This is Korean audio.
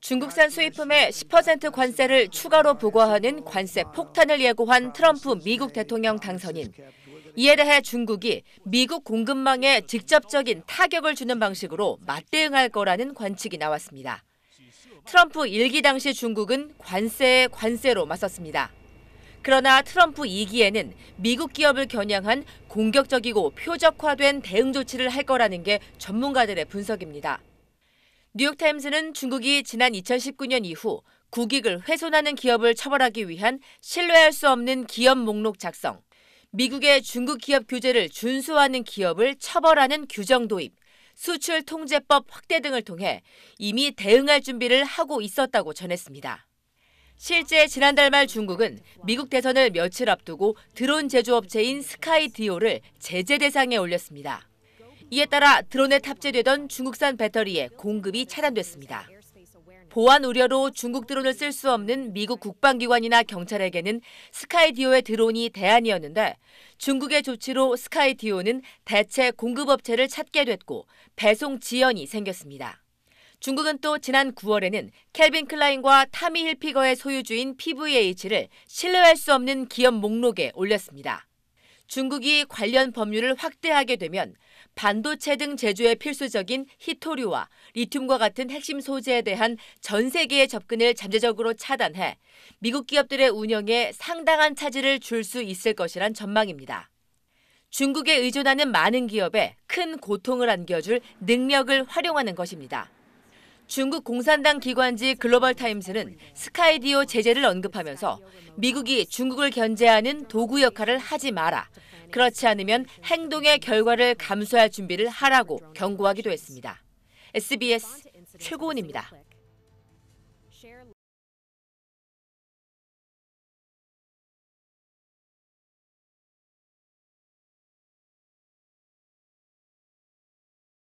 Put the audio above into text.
중국산 수입품에 10% 관세를 추가로 부과하는 관세 폭탄을 예고한 트럼프 미국 대통령 당선인. 이에 대해 중국이 미국 공급망에 직접적인 타격을 주는 방식으로 맞대응할 거라는 관측이 나왔습니다. 트럼프 1기 당시 중국은 관세에 관세로 맞섰습니다. 그러나 트럼프 2기에는 미국 기업을 겨냥한 공격적이고 표적화된 대응 조치를 할 거라는 게 전문가들의 분석입니다. 뉴욕타임스는 중국이 지난 2019년 이후 국익을 훼손하는 기업을 처벌하기 위한 신뢰할 수 없는 기업 목록 작성, 미국의 중국 기업 규제를 준수하는 기업을 처벌하는 규정 도입, 수출 통제법 확대 등을 통해 이미 대응할 준비를 하고 있었다고 전했습니다. 실제 지난달 말 중국은 미국 대선을 며칠 앞두고 드론 제조업체인 스카이디오를 제재 대상에 올렸습니다. 이에 따라 드론에 탑재되던 중국산 배터리의 공급이 차단됐습니다. 보안 우려로 중국 드론을 쓸 수 없는 미국 국방기관이나 경찰에게는 스카이디오의 드론이 대안이었는데 중국의 조치로 스카이디오는 대체 공급업체를 찾게 됐고 배송 지연이 생겼습니다. 중국은 또 지난 9월에는 캘빈 클라인과 타미 힐피거의 소유주인 PVH를 신뢰할 수 없는 기업 목록에 올렸습니다. 중국이 관련 법률을 확대하게 되면 반도체 등 제조에 필수적인 히토류와 리튬과 같은 핵심 소재에 대한 전 세계의 접근을 잠재적으로 차단해 미국 기업들의 운영에 상당한 차질을 줄 수 있을 것이란 전망입니다. 중국에 의존하는 많은 기업에 큰 고통을 안겨줄 능력을 활용하는 것입니다. 중국 공산당 기관지 글로벌 타임스는 스카이디오 제재를 언급하면서 미국이 중국을 견제하는 도구 역할을 하지 마라. 그렇지 않으면 행동의 결과를 감수할 준비를 하라고 경고하기도 했습니다. SBS 최고은입니다.